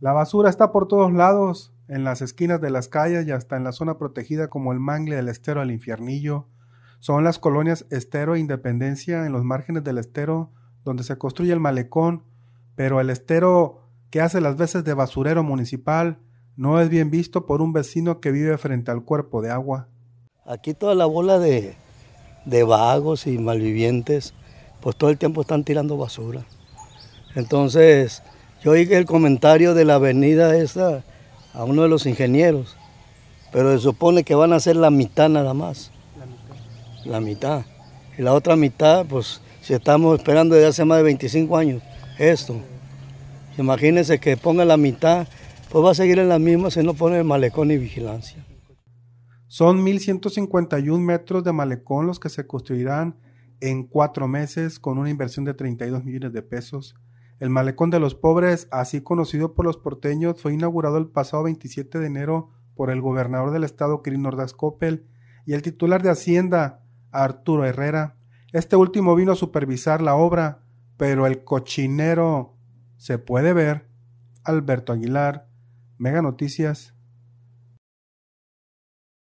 La basura está por todos lados, en las esquinas de las calles y hasta en la zona protegida como el mangle del estero al infiernillo. Son las colonias Estero e Independencia en los márgenes del estero donde se construye el malecón, pero el estero que hace las veces de basurero municipal no es bien visto por un vecino que vive frente al cuerpo de agua. Aquí toda la bola de, de vagos y malvivientes, pues todo el tiempo están tirando basura. Entonces, yo oí el comentario de la avenida esta a uno de los ingenieros, pero se supone que van a hacer la mitad nada más. La mitad. La mitad. Y la otra mitad, pues, si estamos esperando desde hace más de 25 años esto. Imagínense que ponga la mitad, pues va a seguir en la misma si no pone el malecón y vigilancia. Son 1.151 metros de malecón los que se construirán en cuatro meses con una inversión de 32 millones de pesos el Malecón de los Pobres, así conocido por los porteños, fue inaugurado el pasado 27 de enero por el gobernador del estado, Kirin Ordaz Coppel, y el titular de Hacienda, Arturo Herrera. Este último vino a supervisar la obra, pero el cochinero se puede ver. Alberto Aguilar, Mega Noticias.